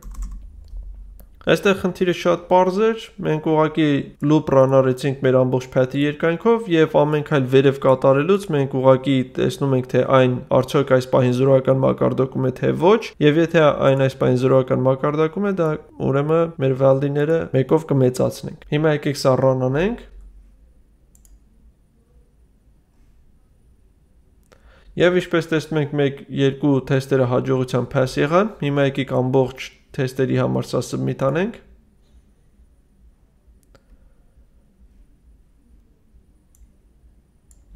Այստեղ խնդիրը շատ པարզ էր։ Մենք ուղղակի լուպ ռանարեցինք մեր ամբողջ փաթի երկայնքով եւ ամեն քայլ վերև կատարելուց մենք ուղղակի տեսնում ենք թե այն արդյոք այս պահին զրոյական մակարդակում է թե ոչ եւ եթե այն այս պահին զրոյական մակարդակում է դա ուրեմն մեր վալդիները մեկով կմեծացնենք։ Հիմա եկեք սա ռանանենք Եվ ինչպես տեսնում ենք, մեկ երկու թեստերը հաջողությամբ pass եղան։ Հիմա եկեք ամբողջ թեստերի համար սա սուբմիտ անենք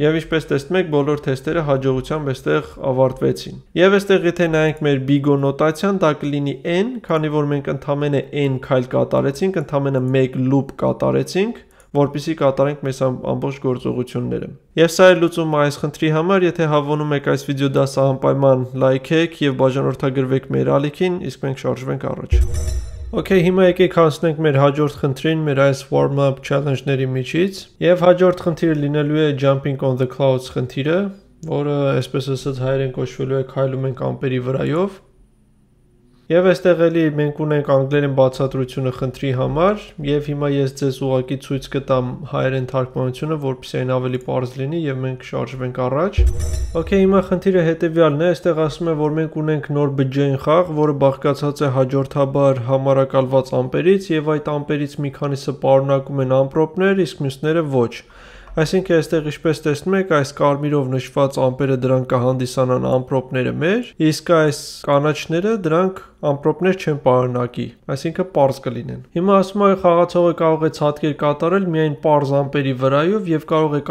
Եվ ինչպես տեսնում եք, բոլոր թեստերը հաջողությամբ այստեղ ավարտվեցին։ Եվ այստեղ եթե նայենք մեր Bigo նոտացիան, դա կլինի n, քանի որ մենք ընդամենը n քայլ կատարեցինք, ընդամենը 1 loop կատարեցինք, որպիսի կատարենք մեր ամբողջ գործողությունները։ Եվ սա է լուծումը այս խնդրի համար, եթե հավոնում եք այս վիդեո դասը անպայման լայքեք եւ բաժանորդագրվեք մեր ալիքին, իսկ մենք շարժվենք առաջ։ Okay, հիմա եկեք հասնենք մեր հաջորդ խնդրին, մեր այս warm up challenge-ների միջից։ Եվ հաջորդ խնդիրը լինելու է jumping on the clouds խնդիրը, որը այսպես ասած հայերեն կոչվելու է քայլում ենք ամպերի վրայով։ Եվ այստեղ էլի մենք ունենք անգլերեն բացատրությունը խնդրի համար, եւ հիմա ես ձեզ ուղակի ցույց կտամ հայերեն թարգմանությունը, որպեսզի այն ավելի པարզ լինի եւ մենք շարժվենք առաջ։ Okay, հիմա խնդիրը հետեւյալն է, այստեղ ասում է, որ մենք ունենք նոր բջջային խաղ, որը բաղկացած է հաջորդաբար համարակալված ամպերից եւ այդ ամպերից մի քանիսը պարունակում են ամպրոպներ, իսկ մյուսները ոչ։ Այսինքն այստեղ ինչպես տեսնում եք, այս կարմիրով նշված ամպերը դրանք կհանդիսանան ամպրոպները մեր, իսկ այս կանաչները դրանք ամպրոպներ չեն պարունակի, այսինքն པարզ կլինեն։ Հիմա ասում եմ, խաղացողը կարող է ցատկեր կատարել միայն པարզ ամպերի վրայով եւ կարող է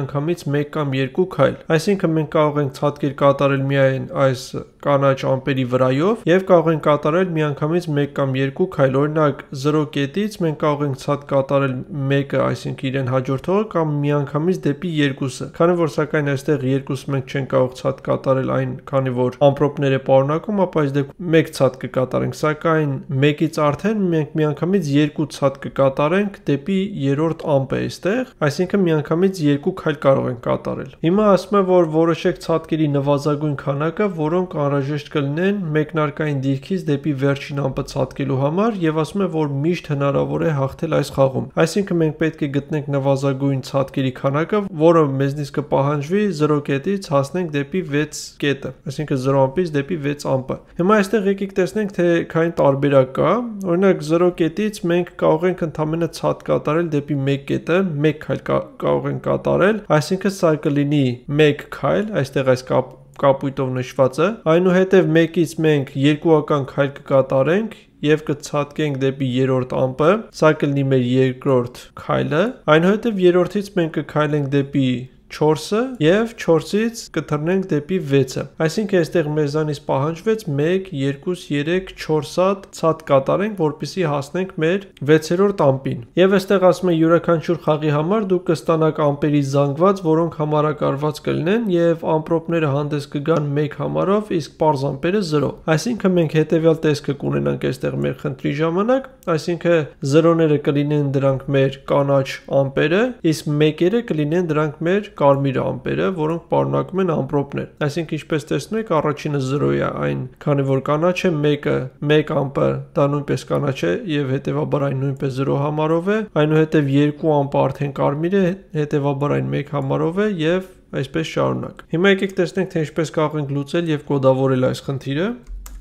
կատարել միանգամից 1 կամ 2 քայլ։ Այսինքն մենք կարող ենք ցատկեր կատարել միայն այս կանաչ ամպերի վրայով եւ կարող ենք կատարել միանգամից 1 կամ 2 քայլ։ Օրինակ 0 կետից մենք կարող ենք ցատ կատարել 1-ը, այսինքն իրեն հաջորդողը կամ միանգամից դեպի 2-ը։ Քանի որ սակայն այստեղ 2-ը մենք չեն կարող ցած կատարել այն, քանի որ ամպրոպները պարունակում, ապա այս դեպքում 1 ցած կկատարենք, սակայն 1-ից արդեն մենք միանգամից 2 ցած կկատարենք դեպի 3-րդ ամպը այստեղ, այսինքն միանգամից 2 քայլ կարող ենք կատարել։ Հիմա ասում եմ, որ որոշեք ցածկերի նվազագույն քանակը, որոնք անհրաժեշտ կլինեն մեկնարկային դիրքից դեպի վերջին ամպը ցածկելու համար եւ ասում է, որ միշտ հնարավոր է հաղթել այս խաղում։ Այսինքն մենք պետք է գտնենք նվազագույն ցած հատկերի քանակը, որը մեզնից կպահանջվի 0 կետից հասնենք դեպի 6 կետը, այսինքն 0 ամպից դեպի 6 ամպը։ Հիմա այստեղ եկեք տեսնենք, թե քանի տարբերակ կա։ Օրինակ 0 կետից մենք կարող ենք ընդամենը ցած կատարել դեպի 1 կետը, 1 քայլ կարող ենք կատարել, այսինքն սա կլինի 1 քայլ, այստեղ այս կապ կապույտով նշվածը։ Այնուհետև 1-ից մենք երկուական քայլ կկատարենք, եւ կցածկենք դեպի երրորդ ամպը, սա կլինի մեր երկրորդ քայլը։ Այնուհետեւ երրորդից մենք կքայլենք դեպի 4-ը եւ 4-ից կթռնենք դեպի 6-ը։ Այսինքն այստեղ մեզանից պահանջվեց 1 2 3 4 հատ ցած կատարենք, որպիսի հասնենք մեր 6-րդ ամպին։ Եվ այստեղ ասում է յուրաքանչյուր խաղի համար դուք կստանաք ամպերի զանգված, որոնք համարակարված կլինեն եւ ամպրոպները հանդես կգան 1 համարով, իսկ པարզ ամպերը 0։ Այսինքն մենք հետեւյալ տեսքը կունենանք այստեղ մեր խնդրի ժամանակ, այսինքն 0-ները կլինեն դրանք մեր կանաչ ամպերը, իսկ 1-երը կլինեն դրանք մեր կարմիր ամպերը, որոնք պարունակում են ամպրոպներ։ Այսինքն ինչպես տեսնում եք, առաջինը 0 է, այն քանի որ կանաչ է 1-ը, 1 ամպը դա նույնպես կանաչ է եւ հետեւաբար այն նույնպես 0 համարով է, այնուհետեւ 2 ամպը արդեն կարմիր է, հետեւաբար այն 1 համարով է եւ այսպես շարունակ։ Հիմա եկեք տեսնենք թե ինչպես կարող ենք լուծել եւ կոդավորել այս խնդիրը։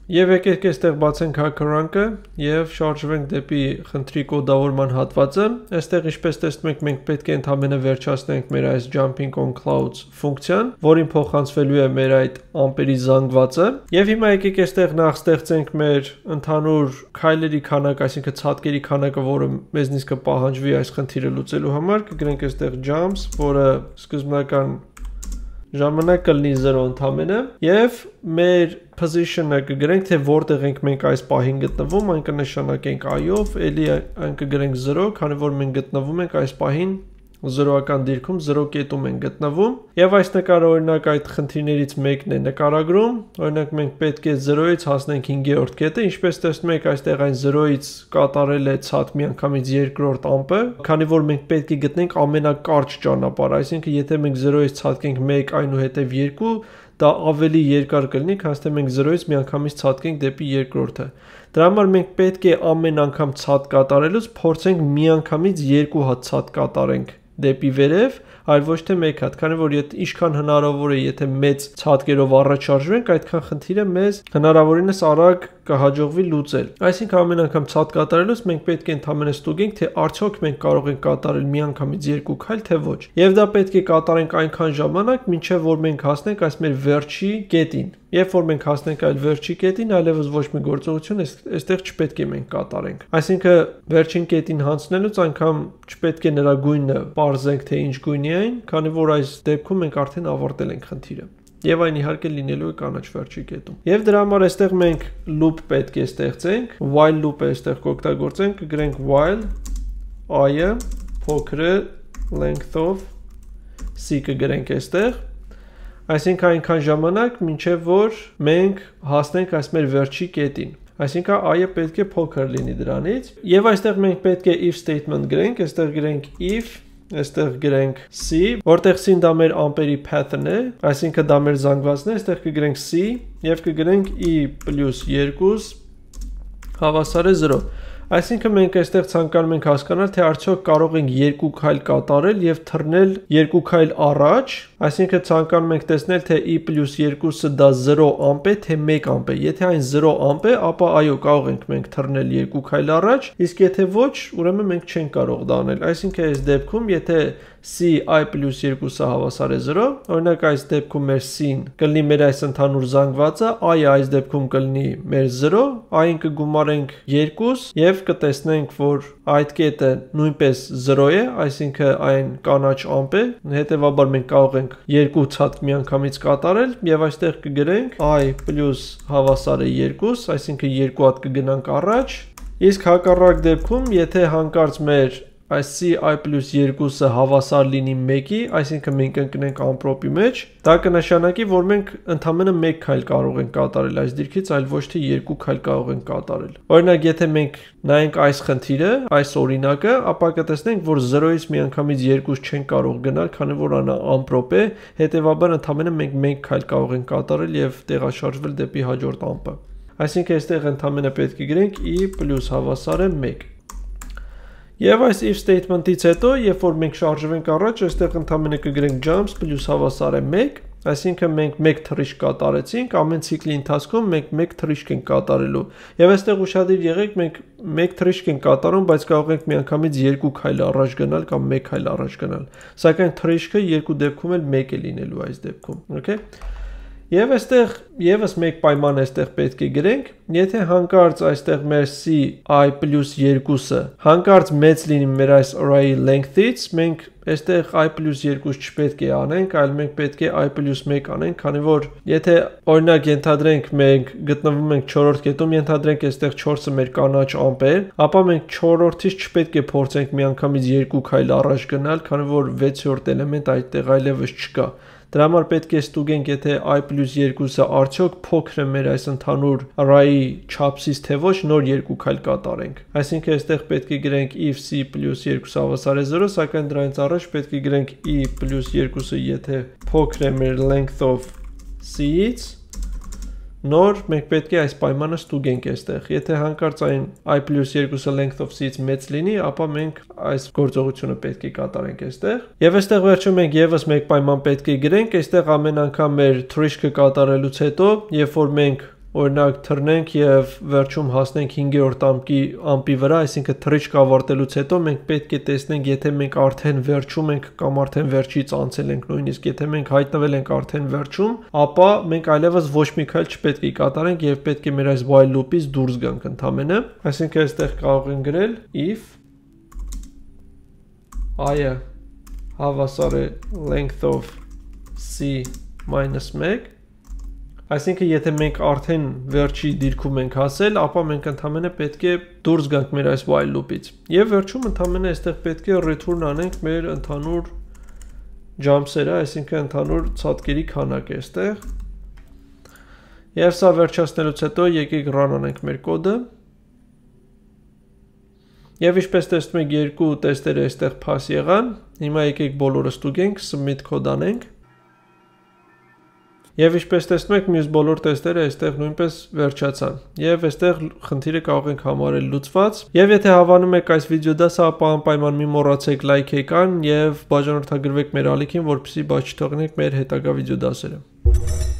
Եվ եկեք այստեղ բացենք HackerRank-ը եւ շարժվենք դեպի խնդրի կոդավորման հատվածը։ Այստեղ ինչպես տեսնում եք, մենք պետք է ընդամենը վերջացնենք մեր այս jumping on clouds ֆունկցիան, որին փոխանցվելու է մեր այդ ամպերի զանգվածը։ Եվ հիմա եկեք այստեղ նախ ստեղծենք մեր ընդհանուր քայլերի քանակ, այսինքն ցատկերի քանակը, որը մեզնից կպահանջվի այս խնդիրը լուծելու համար։ Կգրենք այստեղ jumps, որը սկզբնական ժամանակ կլինի 0 ընդամենը եւ մեր position-ը կգրենք թե որտեղ ենք մենք այս պահին գտնվում, այն կնշանակենք i-ով, ելի այն կգրենք 0, քանի որ մենք գտնվում ենք այս պահին զրոական դիրքում 0 կետում են գտնվում եւ այս նկարը օրինակ այդ խնդիրներից մեկն է նկարագրում օրինակ մենք պետք է 0-ից հասնենք 5-րդ կետը ինչպես տեսնում եք այստեղ այն 0-ից կատարել է ցած միանգամից երկրորդ ամպը քանի որ մենք պետք է գտնենք ամենակարճ ճանապարհը այսինքն եթե մենք 0-ից ցածկենք 1 այնուհետեւ 2 դա ավելի երկար կլինի, քան թե մենք 0-ից միանգամից ցածկենք դեպի երկրորդը։ Դրա համար մենք պետք է ամեն անգամ ցած կատարելուց փորձենք միանգամից 2 հատ ցած կատարենք դեպի վերև, այլ ոչ թե մեկ հատ, քանի որ եթե ինչքան հնարավոր է, եթե մեծ ցածկերով առաջարժվենք, այդքան խնդիրը մեզ հնարավորինս արագ կհաջողվի լուծել։ Այսինքն ամեն անգամ ցած կատարելուց մենք պետք է ընդհանրապես ստուգենք, թե արդյոք մենք կարող ենք կատարել միանգամից երկու քայլ, թե ոչ։ Եվ դա պետք է կատարենք այնքան ժամանակ, մինչև որ մենք հասնենք այս մեր վերջի կետին։ Երբ որ մենք հասնենք այլ վերջի կետին, այլևս ոչ մի գործողություն այստեղ չպետք է մենք կատարենք։ Այսինքն վերջին կետին հանցնելուց անգամ չպետք է նրա գույնը parzենք թե ինչ գույնի այն, քանի որ այս դեպքում մենք արդեն ավարտել ենք խնդիրը։ Եվ այն իհարկե լինելու է կանաչ վերջի կետում։ Եվ դրա համար այստեղ մենք loop պետք է ստեղծենք, while loop-ը այստեղ կօգտագործենք, կգրենք while i-ը փոքր length of c-ը գրենք այստեղ այսինքն այնքան ժամանակ, մինչև որ մենք հասնենք այս մեր վերջի կետին։ Այսինքն i-ը պետք է փոքր լինի դրանից, եւ այստեղ մենք պետք է if statement գրենք, այստեղ գրենք if այստեղ գրենք c, որտեղ c-ն դա մեր ամպերի pattern է, այսինքն դա մեր զանգվածն է, այստեղ կգրենք c եւ կգրենք i+2 e հավասար է 0։ Այսինքն մենք այստեղ ցանկանում ենք հասկանալ, թե արդյոք կարող ենք երկու քայլ կատարել եւ թռնել երկու քայլ առաջ, Այսինքն ցանկանում ենք տեսնել, թե i+2-ը e դա 0 ամպ է, թե 1 ամպ է։ Եթե այն 0 ամպ է, ապա այո, կարող ենք մենք թռնել 2 քայլ առաջ, իսկ եթե ոչ, ուրեմն մենք չենք կարող դա անել։ Այսինքն այս դեպքում, եթե c i+2-ը հավասար է 0, օրինակ այս դեպքում մեր c-ն կլինի մեր այս ընդհանուր զանգվածը, i-ը այս դեպքում կլինի մեր 0, i-ն կգումարենք 2 եւ կտեսնենք, որ այդ կետը նույնպես 0 է, այսինքն այն կանաչ ամպ է, հետեւաբար մենք կարող ենք ենք երկու ցատկ միանգամից կատարել եւ այստեղ կգրենք i plus հավասար է 2, այսինքն 2 հատ կգնանք առաջ, Իսկ հակառակ դեպքում, եթե հանկարծ մեր այսի i+2-ը հավասար լինի 1-ի, այսինքն մենք ընկնենք ամպրոպի մեջ, դա կնշանակի, որ մենք ընդամենը 1 քայլ կարող ենք կատարել այս դիրքից, այլ ոչ թե 2 քայլ կարող ենք կատարել։ Օրինակ, եթե մենք նայենք այս խնդիրը, այս օրինակը, ապա կտեսնենք, որ 0-ից միանգամից 2-ս չեն կարող գնալ, քանի որ ան ամպրոպ է, հետևաբար ընդամենը մենք 1 քայլ կարող ենք կատարել եւ տեղաշարժվել դեպի հաջորդ ամպը։ Այսինքն այստեղ ընդամենը պետք է գրենք i+ e հավասար է 1 Եվ այս if statement-ից հետո, երբ որ մենք շարժվենք առաջ, այստեղ ընդամենը կգրենք jumps plus հավասար է 1, այսինքն մենք 1 թրիշ կատարեցինք, ամեն ցիկլի ընթացքում մենք 1 թրիշք ենք կատարելու։ Եվ այստեղ ուշադիր եղեք, մենք 1 թրիշք ենք կատարում, բայց կարող ենք միանգամից 2 քայլ առաջ գնալ կամ 1 քայլ առաջ գնալ։ Սակայն թրիշքը երկու դեպքում էլ 1 է լինելու այս դեպքում, okay։ Եվ այստեղ եւս մեկ պայման այստեղ պետք է գրենք, եթե հանկարծ այստեղ մեր c i+2-ը հանկարծ մեծ լինի մեր այս array-ի length-ից, մենք այստեղ i+2 չպետք է անենք, այլ մենք պետք է i+1 անենք, քանի որ եթե օրինակ ենթադրենք մենք գտնվում ենք 4-րդ կետում, ենթադրենք այստեղ 4-ը մեր կանաչ ամպեր, ապա մենք 4-րդից չպետք է փորձենք միանգամից 2 քայլ առաջ գնալ, քանի որ 6-րդ էլեմենտ այդտեղ այլևս չկա։ այլ Դրա համար պետք է ստուգենք, եթե i+2-ը արդյոք փոքր է մեր այս ընդհանուր array-ի չափսից, թե ոչ նոր երկու քայլ կատարենք։ Այսինքն այստեղ պետք է գրենք if c+2-ը հավասար է 0, սակայն դրանից առաջ պետք է գրենք i+2-ը e եթե փոքր է մեր length of c-ից Նոր մենք պետք է այս պայմանը ստուգենք այստեղ։ Եթե հանկարծ այն i+2-ը length of c-ից մեծ լինի, ապա մենք այս գործողությունը պետք է կատարենք այստեղ։ Եվ այստեղ վերջում մենք եւս մեկ պայման պետք է գրենք, այստեղ ամեն անգամ մեր թրիշկը կատարելուց հետո, երբ որ մենք օրինակ թռնենք եւ վերջում հասնենք 5-րդ ամպի ամպի վրա, այսինքն թռիչք ավարտելուց հետո մենք պետք է տեսնենք, եթե մենք արդեն վերջում ենք կամ արդեն վերջից անցել ենք, նույնիսկ եթե մենք հայտնվել ենք արդեն վերջում, ապա մենք այլևս ոչ մի քայլ չպետք է կատարենք եւ պետք է մեր այս while loop-ից դուրս գանք ընդամենը, այսինքն այստեղ կարող ենք գրել if i-ը հավասար է length of c-1 Այսինքն, եթե մենք արդեն վերջի դիրքում ենք հասել, ապա մենք ընդամենը պետք է դուրս գանք մեր այս while loop-ից։ Եվ վերջում ընդամենը այստեղ պետք է return անենք մեր ընդհանուր jumps-երը, այսինքն ընդհանուր ցածկերի քանակը այստեղ։ Եվ սա վերջացնելուց հետո եկեք run անենք մեր կոդը։ Եվ ինչպես տեսնում եք, երկու տեստերը այստեղ pass եղան։ Հիմա եկեք բոլորը ստուգենք, submit կոդ անենք։ Եվ ինչպես տեսնում եք, մյուս բոլոր տեստերը այստեղ նույնպես վերջացան։ Եվ այստեղ խնդիրը կարող ենք համարել լուծված։ Եվ եթե հավանում եք այս վիդեոդասը, ապա անպայման մի մոռացեք լայքեք ան եւ բաժանորդագրվեք մեր ալիքին, որպեսզի բաց չթողնեք մեր հետագա վիդեոդասերը։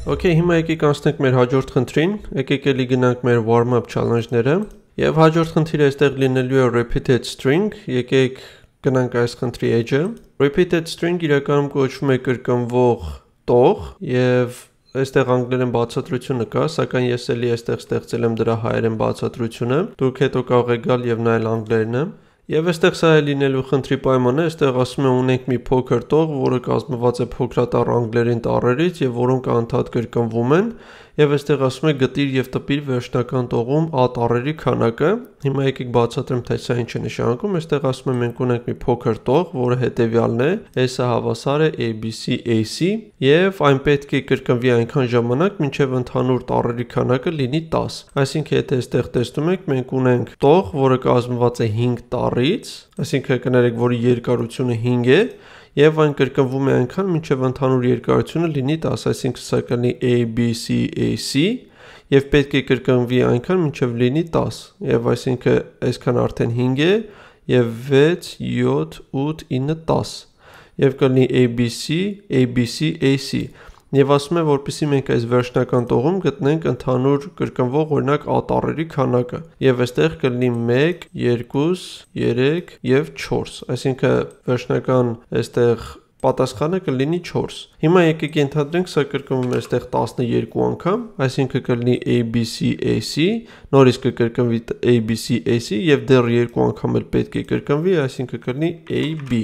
Okay, հիմա եկեք անցնենք մեր հաջորդ խնդրին։ Եկեք էլի գնանք մեր warm-up challenge-ները։ Եվ հաջորդ խնդիրը այստեղ լինելու է repeated string։ Եկեք գնանք այս խնդրի edge-ը։ Repeated string իրականում կոչվում է կրկնվող տող, եւ այստեղ անգլերեն բացատրությունը կա, սակայն ես էլի այստեղ ստեղծել եմ դրա հայերեն բացատրությունը։ Դուք հետո կարող եք գալ եւ նայել անգլերենը։ Եվ այստեղ սա է լինելու խնդրի պայմանը, այստեղ ասում են ունենք մի փոքր տող, որը կազմված է փոքրատառ անգլերեն տառերից եւ որոնք անդադ կրկնվում են եւ այստեղ ասում է գտիր եւ տպիր վերջնական տողում A տառերի քանակը։ Հիմա եկեք բացատրեմ, թե սա ինչ է նշանակում։ Այստեղ ասում է մենք ունենք մի փոքր տող, որը հետեւյալն է. S-ը հավասար է ABC AC եւ այն պետք է կրկնվի այնքան ժամանակ, մինչեւ ընդհանուր տառերի քանակը լինի 10։ Այսինքն եթե այստեղ տեսնում եք, մենք ունենք տող, որը կազմված է 5 տառից, այսինքն կներեք, որի երկարությունը 5 է, եւ այն կրկնվում է այնքան, մինչեւ ընդհանուր երկարությունը լինի 10-այսինքն սականի ABCAC եւ պետք է կրկնվի այնքան, մինչեւ լինի 10։ Եվ այսինքն այսքան արդեն 5 է եւ 6 7 8 9 10 եւ կլինի ABC, ABC, AC եւ ասում է, որpիսի մենք այս վերջնական տողում գտնենք ընդհանուր կրկնվող օրինակ A տառերի քանակը եւ այստեղ կլինի 1, 2, 3 եւ 4։ Այսինքն վերջնական այստեղ Պատասխանը կլինի 4։ Հիմա եկեք ենթադրենք սա կրկնվում է այստեղ 12 անգամ, այսինքն կլինի ABCAC, նորից կկրկնվի ABCAC եւ դեռ 2 անգամ էլ պետք է կրկնվի, այսինքն կլինի AB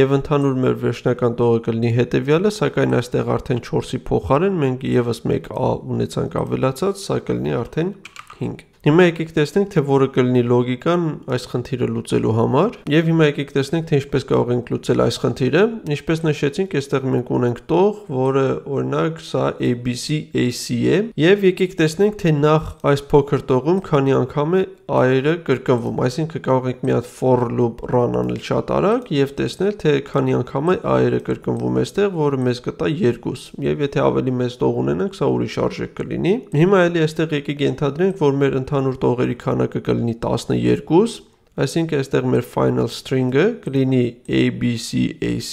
եւ ընդհանուր մեր վերջնական տողը կլինի հետեւյալը, սակայն այստեղ արդեն 4-ի փոխարեն մենք եւս 1 A ունեցանք ավելացած, սա կլինի արդեն 5։ Հիմա եկեք տեսնենք, թե որը կլինի լոգիկան այս խնդիրը լուծելու համար, եւ հիմա եկեք տեսնենք, թե ինչպես կարող ենք լուծել այս խնդիրը։ Ինչպես նշեցինք, այստեղ մենք ունենք տող, որը օրինակ սա ABC AC է, եւ եկեք տեսնենք, թե նախ այս փոքր տողում քանի անգամ է i-ը կրկնվում, այսինքն կարող ենք մի հատ for loop run անել շատ արագ եւ տեսնել, թե քանի անգամ է i-ը կրկնվում այստեղ, որը մեզ կտա 2 եւ եթե ավելի մեծ տող ունենանք, սա ուրիշ արժեք կլինի։ Հիմա էլի այստեղ եկեք ենթադրենք, որ մեր ընդ ընդհանուր տողերի քանակը կլինի 12, այսինքն այստեղ մեր final string-ը կլինի abcac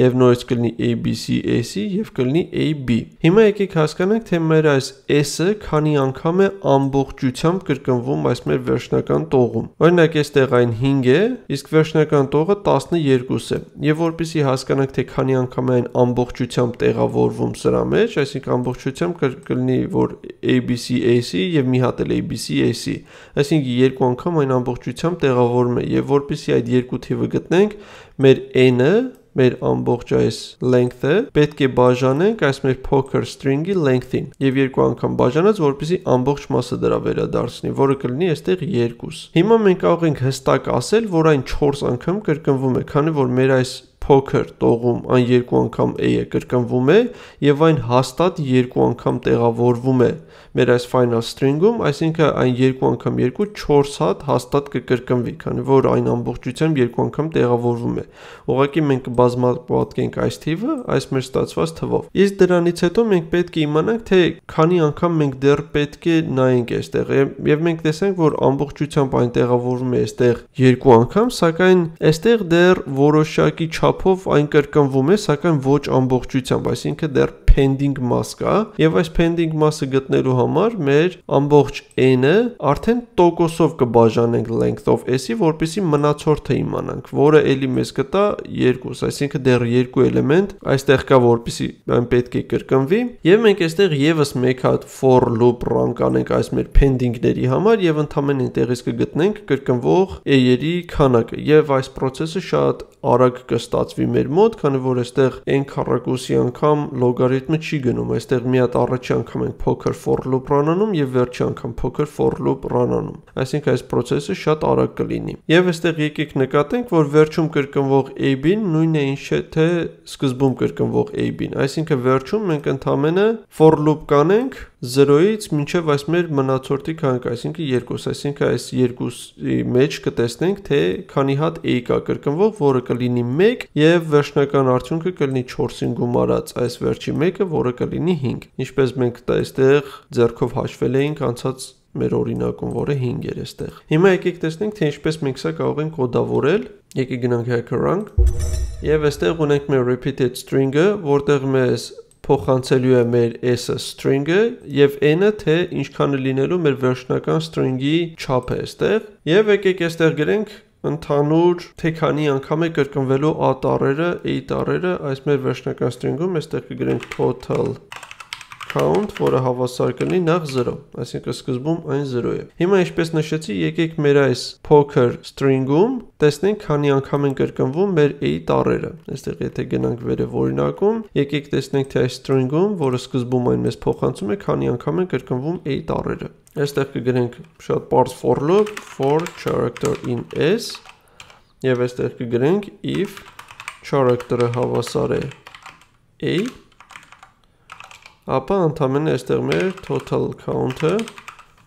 եւ նորից կլինի ABCS-ի եւ կլինի AB։ Հիմա եկեք հասկանանք, թե մեր այս S-ը քանի անգամ է ամբողջությամբ կրկնվում այս մեր վերջնական տողում։ Օրինակ, այստեղ այն 5 է, իսկ վերջնական տողը 12 է։ Եվ որպեսզի հասկանանք, թե քանի անգամ է այն ամբողջությամբ տեղավորվում սրա մեջ, այսինքն ամբողջությամբ կլինի, որ ABCS-ի եւ մի հատ էլ ABCS-ի։ Այսինքն երկու անգամ այն ամբողջությամբ տեղավորվում է եւ որպեսզի այդ երկու թիվը գտնենք, մեր n-ը մեր ամբողջ այս length-ը պետք է բաժանենք այս մեր poker string-ի length-ին եւ երկու անգամ բաժանած, որպեսզի ամբողջ մասը դրա վերադարձնի, որը կլինի այստեղ 2։ Հիմա մենք կարող ենք հստակ ասել, որ այն 4 անգամ կրկնվում է, քանի որ մեր այս փոքր տողում այն երկու անգամ a-ը կրկնվում է եւ այն հաստատ երկու անգամ տեղավորվում է մեր այս final string-ում, այսինքն այն երկու անգամ 2 4 հատ հաստատ կկրկնվի, քանի որ այն ամբողջությամբ երկու անգամ տեղավորվում է։ Ուղղակի մենք կբազմապատկենք այս թիվը այս մեր ստացված թվով։ Իսկ դրանից հետո մենք պետք է իմանանք, թե քանի անգամ մենք դեռ պետք է նայենք այստեղ եւ մենք տեսանք, որ ամբողջությամբ այն տեղավորվում է այստեղ երկու անգամ, սակայն այստեղ դեռ որոշակի չափ չափով այն կրկնվում է, սակայն ոչ ամբողջությամբ, այսինքն դեռ pending mass կա, եւ այս pending mass-ը գտնելու համար մեր ամբողջ n-ը արդեն տոկոսով կբաժանենք length of s-ի, որպեսզի մնացորդը իմանանք, որը ելի մեզ կտա 2, այսինքն դեռ 2 էլեմենտ այստեղ կա, որպեսզի այն պետք է կրկնվի, եւ մենք այստեղ եւս մեկ հատ for loop run կանենք այս մեր pending-ների համար եւ ընդհանրեն այնտեղից կգտնենք կրկնվող a-երի քանակը եւ այս process-ը շատ արագ կստա ստացվի մեր մոտ, քանի որ այստեղ այն քառակուսի անգամ լոգարիթմը չի գնում, այստեղ մի հատ առաջի անգամ ենք փոքր for loop ռանանում եւ վերջի անգամ փոքր for loop ռանանում։ Այսինքն այս process-ը շատ արագ կլինի։ Եվ այստեղ եկեք նկատենք, որ վերջում կրկնվող AB-ն նույնն է ինչ թե սկզբում կրկնվող AB-ն, այսինքն վերջում մենք ընդամենը for loop կանենք 0-ից մինչև այս մեր մնացորդի քանք, այսինքն 2, այսինքն այս 2-ի մեջ կտեսնենք, թե քանի հատ A կա կրկնվող, որը կլինի 1 եւ վերջնական արդյունքը կլինի 4-ին գումարած այս վերջի մեկը, որը կլինի 5։ Ինչպես մենք դա այստեղ ձեռքով հաշվել էինք անցած մեր օրինակում, որը 5 էր այստեղ։ Հիմա եկեք տեսնենք, թե ինչպես մենք սա կարող ենք կոդավորել։ Եկեք գնանք hacker-անք։ Եվ այստեղ ունենք մեր repeated string-ը, որտեղ մեզ փոխանցելու է մեր s-ը string-ը եւ n-ը թե ինչքան է լինելու մեր վերջնական string-ի չափը այստեղ։ Եվ եկեք այստեղ գրենք ընդհանուր թե քանի անգամ է կրկնվելու a տառերը, e տառերը, այս մեր վերջնական string-ում այստեղ կգրենք total count, որը հավասար կլինի նախ 0, այսինքն սկզբում այն 0 է։ Հիմա ինչպես նշեցի, եկեք մեր այս poker string-ում տեսնենք քանի անգամ են կրկնվում մեր a տառերը։ Այստեղ եթե գնանք վերև օրինակում, եկեք տեսնենք թե այս string-ում, որը սկզբում այն մեզ փոխանցում է, քանի անգամ են կրկնվում a տառերը։ Այստեղ կգրենք շատ բարձ for loop for character in s եւ այստեղ կգրենք if character-ը հավասար է a ապա ընդամենը այստեղ մեր total count-ը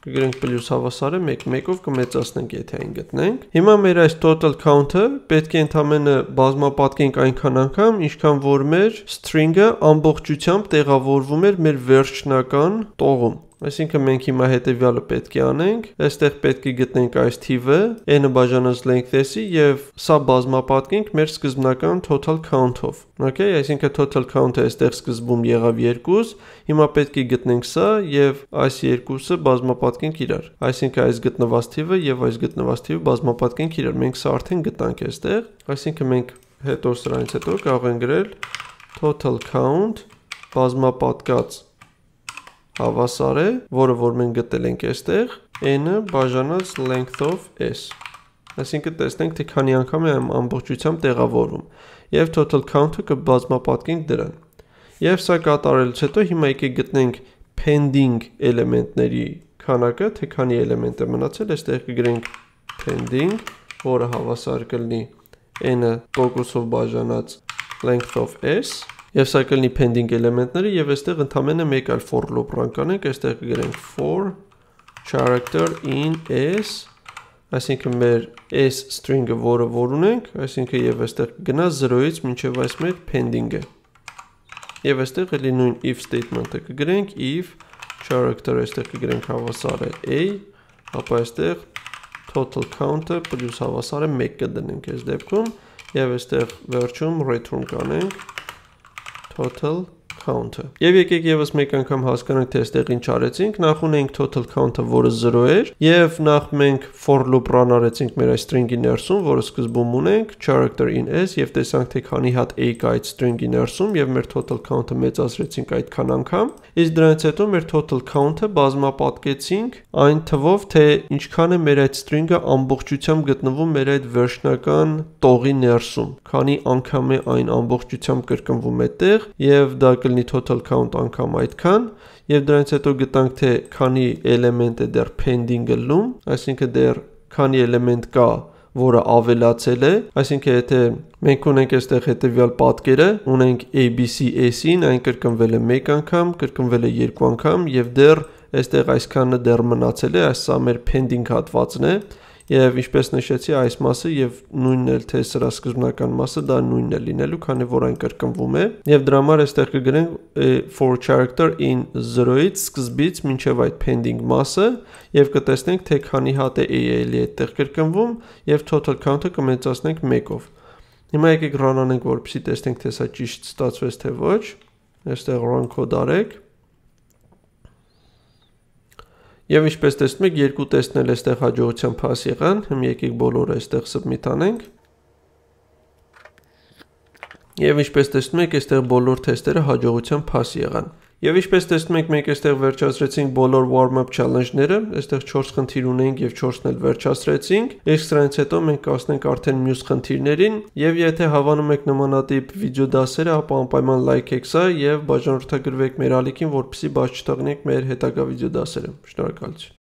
կգրենք պլյուս հավասարը 1-1-ով կմեծացնենք, եթե այն գտնենք։ Հիմա մեր այս total count-ը պետք է ընդամենը բազմապատկենք այնքան անգամ, ինչքան որ մեր string-ը ամբողջությամբ տեղավորվում էր մեր վերջնական տողում։ Այսինքն մենք հիմա հետեւյալը պետք է անենք, այստեղ պետք է գտնենք այս թիվը, n-ը բաժանած length s-ի եւ սա բազմապատկենք մեր սկզբնական total count-ով։ Okay, այսինքն total count-ը այստեղ սկզբում եղավ 2, հիմա պետք է գտնենք սա եւ այս երկուսը բազմապատկենք իրար։ Այսինքն այս գտնված թիվը եւ այս գտնված թիվը բազմապատկենք իրար։ Մենք սա արդեն գտանք այստեղ, այսինքն մենք հետո սրանից հետո կարող ենք գրել total count բազմապատկած հավասար է, որը որ մենք գտել ենք այստեղ, n-ը բաժանած length-ով s։ Այսինքն տեսնենք, թե քանի անգամ է ամբողջությամբ տեղավորվում եւ total count-ը կբազմապատկենք դրան։ Եվ սա կատարելուց հետո հիմա եկեք գտնենք pending էլեմենտների քանակը, թե քանի էլեմենտ է մնացել, այստեղ կգրենք pending, որը հավասար կլինի n-ը տոկուսով բաժանած length of s Եվ սա կլինի pending էլեմենտները եւ այստեղ ընդամենը մեկ այլ for loop run կանենք, այստեղ կգրենք for character in s, այսինքն մեր s string-ը, որը որ ունենք, այսինքն եւ այստեղ գնա 0-ից մինչեւ այս մեր pending-ը։ Եվ այստեղ էլի նույն if statement-ը կգրենք, if character այստեղ կգրենք հավասար է a, ապա այստեղ total count-ը plus հավասար է 1 կդնենք այս դեպքում եւ այստեղ վերջում return կանենք total count-ը։ Եվ եկեք եւս մեկ անգամ հասկանանք, թե այստեղ ինչ արեցինք։ Նախ ունենք total count-ը, որը 0 էր, եւ նախ մենք for loop run արեցինք մեր այս string-ի ներսում, որը սկզբում ունենք character in s եւ տեսանք, թե քանի հատ a կա այդ string-ի ներսում եւ մեր total count-ը մեծացրեցինք այդքան անգամ։ Իսկ դրանից հետո մեր total count-ը բազմապատկեցինք այն թվով, թե ինչքան է մեր այդ string-ը ամբողջությամբ գտնվում մեր այդ վերջնական տողի ներսում, քանի անգամ է այն ամբողջությամբ կրկնվում այդտեղ եւ դա կլ լինի total count անգամ այդքան եւ դրանից հետո գտանք թե քանի էլեմենտ է դեռ pending-ը լում, այսինքն դեռ քանի էլեմենտ կա որը ավելացել է, այսինքն եթե մենք ունենք այստեղ հետեւյալ պատկերը, ունենք ABCS-ին, այն կրկնվել է 1 անգամ, կրկնվել է 2 անգամ եւ դեռ այստեղ այսքանը դեռ մնացել է, այս սա մեր pending հատվածն է, Եվ ինչպես նշեցի, այս մասը եւ նույնն էլ թե սրա սկզբնական մասը դա նույնն է լինելու, քանի որ այն կրկնվում է։ Եվ դրա համար այստեղ կգրենք for character in 0-ից սկզբից մինչև այդ pending մասը եւ կտեսնենք թե քանի հատ է AL-ի այդտեղ կրկնվում եւ total count-ը կմեծացնենք 1-ով։ Հիմա եկեք run անենք, որպեսզի տեսնենք թե սա ճիշտ ստացվեց թե ոչ։ Այստեղ run code արեք Եվ ինչպես տեսնում եք, երկու տեստն էլ այստեղ հաջողությամբ pass եղան, հիմա եկեք բոլորը այստեղ submit անենք։ Եվ ինչպես տեսնում եք, այստեղ բոլոր թեստերը հաջողությամբ pass եղան։ Եվ ինչպես տեսնում եք, մենք այստեղ վերջացրեցինք բոլոր warm-up challenge-ները, այստեղ 4 խնդիր ունենք եւ 4-ն էլ վերջացրեցինք։ Իսկ սրանից հետո մենք կասնենք արդեն մյուս խնդիրներին, եւ եթե հավանում եք նմանատիպ վիդեոդասերը, ապա անպայման լայքեք սա եւ բաժանորդագրվեք մեր ալիքին, որպեսզի բաց չթողնեք մեր հետագա վիդեոդասերը։ Շնորհակալություն։